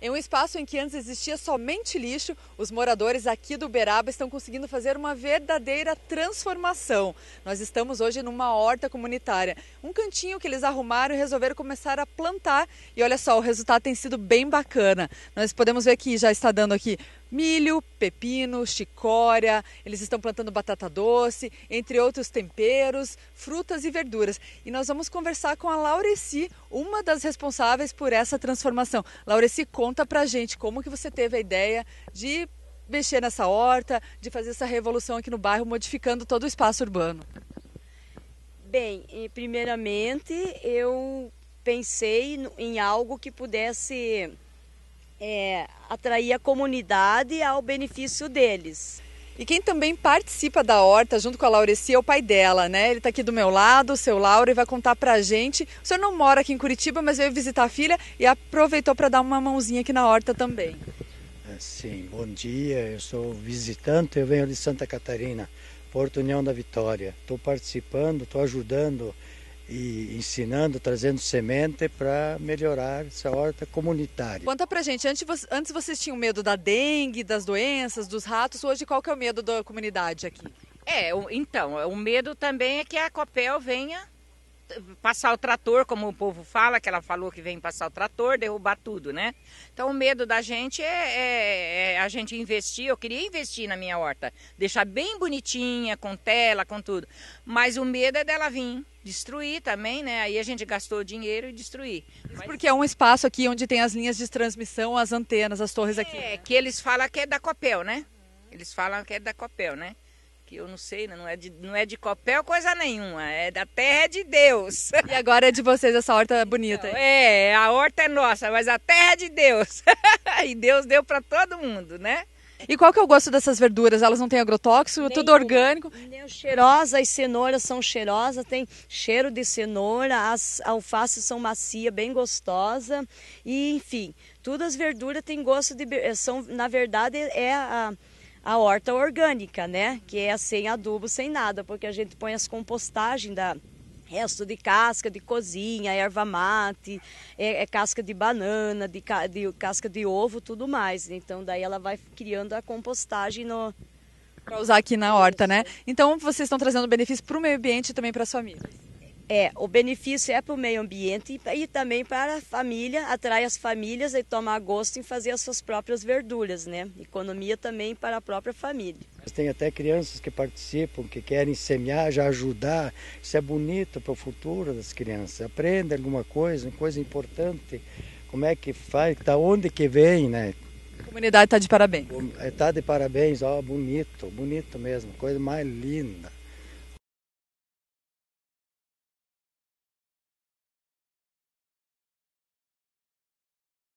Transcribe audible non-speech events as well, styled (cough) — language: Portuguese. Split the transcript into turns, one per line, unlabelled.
Em um espaço em que antes existia somente lixo, os moradores aqui do Beraba estão conseguindo fazer uma verdadeira transformação. Nós estamos hoje numa horta comunitária, um cantinho que eles arrumaram e resolveram começar a plantar. E olha só, o resultado tem sido bem bacana. Nós podemos ver que já está dando aqui milho, pepino, chicória, eles estão plantando batata doce, entre outros temperos, frutas e verduras. E nós vamos conversar com a Laureci, uma das responsáveis por essa transformação. Laureci, conta pra gente como que você teve a ideia de mexer nessa horta, de fazer essa revolução aqui no bairro, modificando todo o espaço urbano.
Bem, primeiramente eu pensei em algo que pudesse é, atrair a
comunidade ao benefício deles. E quem também participa da horta junto com a Laureci é o pai dela, né? Ele está aqui do meu lado, o seu Lauro, e vai contar pra gente. O senhor não mora aqui em Curitiba, mas veio visitar a filha e aproveitou para dar uma mãozinha aqui na horta também.
É, sim, bom dia. Eu sou visitante, eu venho de Santa Catarina, Porto União da Vitória. Estou participando, estou ajudando e ensinando, trazendo semente para melhorar essa horta comunitária.
Conta para gente, antes, antes vocês tinham medo da
dengue, das doenças, dos ratos, hoje qual que é o medo da comunidade aqui? É, então, o medo também é que a Copel venha eh, passar o trator, como o povo fala, que ela falou que vem passar o trator, derrubar tudo, né? Então o medo da gente é, é, é, a gente investir, eu queria investir na minha horta, deixar bem bonitinha, com tela, com tudo. Mas o medo é dela vir destruir também, né? Aí a gente gastou dinheiro e destruir. Mas... Porque
é um espaço aqui onde tem as linhas de transmissão, as antenas, as torres é, aqui. É,
que eles falam que é da Copel, né? Eles falam que é da Copel, né? que eu não sei, né? não é de, não é de copel coisa nenhuma, é da terra de Deus. E agora é de vocês essa horta bonita. Então, é, a horta é nossa, mas a terra é de Deus. (laughs) e Deus deu para todo mundo, né?
E qual que é o gosto dessas verduras? Elas não têm agrotóxico, nem tudo orgânico?
Nem cheirosa, as cenouras são cheirosas, tem cheiro de cenoura, as alfaces são macia, bem gostosa. E enfim, todas as verduras têm gosto de eh, são, na verdade, é a a horta orgânica, né? Que é sem adubo, sem nada, porque a gente põe as compostagens da, resto de casca de cozinha, erva mate, é, é casca de banana, de, de, casca de ovo, tudo mais. Então daí ela vai criando a compostagem no
para usar aqui na horta, né? Então vocês estão trazendo benefício para o meio ambiente e também para as famílias. É, o benefício é para o meio ambiente
e, e, também para a família, atrai as famílias e tomar gosto em fazer as suas próprias verduras, né? Economia também para a própria família.
Tem até crianças que participam, que querem semear, já ajudar. Isso é bonito para o futuro das crianças. Aprendem alguma coisa, uma coisa importante. Como é que faz, da onde que vem, né?
A comunidade
está de parabéns.
Está é, de parabéns, ó, bonito, bonito mesmo, coisa mais linda.